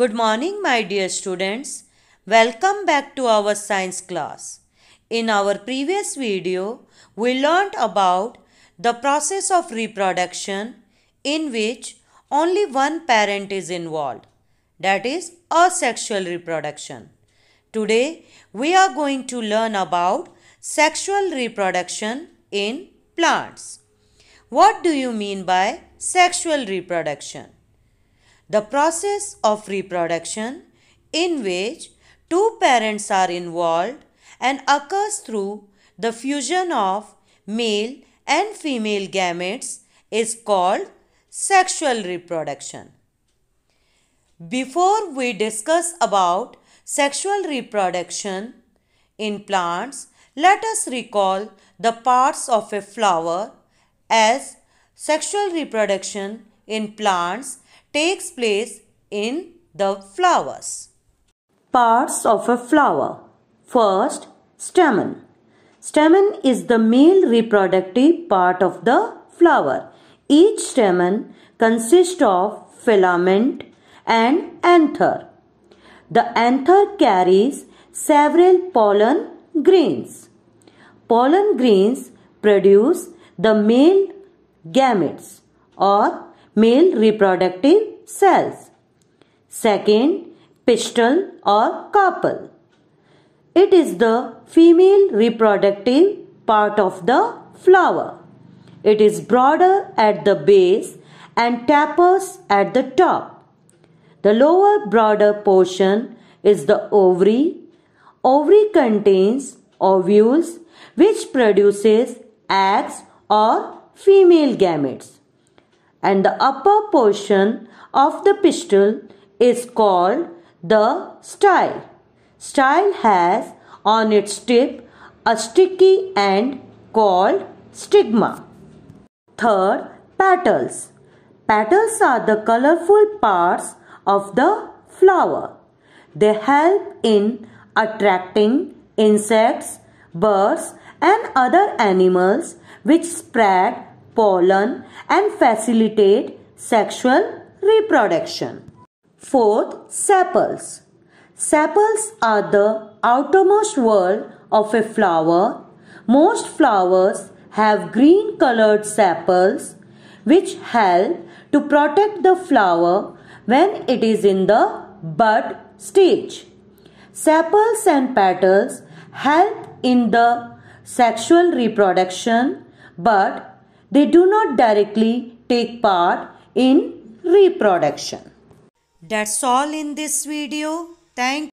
Good morning, my dear students. Welcome back to our science class. In our previous video, we learned about the process of reproduction in which only one parent is involved, that is, asexual reproduction. Today, we are going to learn about sexual reproduction in plants. What do you mean by sexual reproduction? The process of reproduction in which two parents are involved and occurs through the fusion of male and female gametes is called sexual reproduction. Before we discuss about sexual reproduction in plants, let us recall the parts of a flower as sexual reproduction in plants takes place in the flowers. Parts of a flower. First, stamen. Stamen is the male reproductive part of the flower. Each stamen consists of filament and anther. The anther carries several pollen grains. Pollen grains produce the male gametes or male reproductive cells. Second, pistil or carpel. It is the female reproductive part of the flower. It is broader at the base and tapers at the top. The lower broader portion is the ovary. Ovary contains ovules which produces eggs or female gametes and the upper portion of the pistol is called the style. Style has on its tip a sticky end called stigma. Third, petals. Petals are the colorful parts of the flower. They help in attracting insects, birds, and other animals which spread pollen and facilitate sexual reproduction. Fourth, sepals. Sepals are the outermost whorl of a flower. Most flowers have green colored sepals which help to protect the flower when it is in the bud stage. Sepals and petals help in the sexual reproduction but they do not directly take part in reproduction. That's all in this video. Thank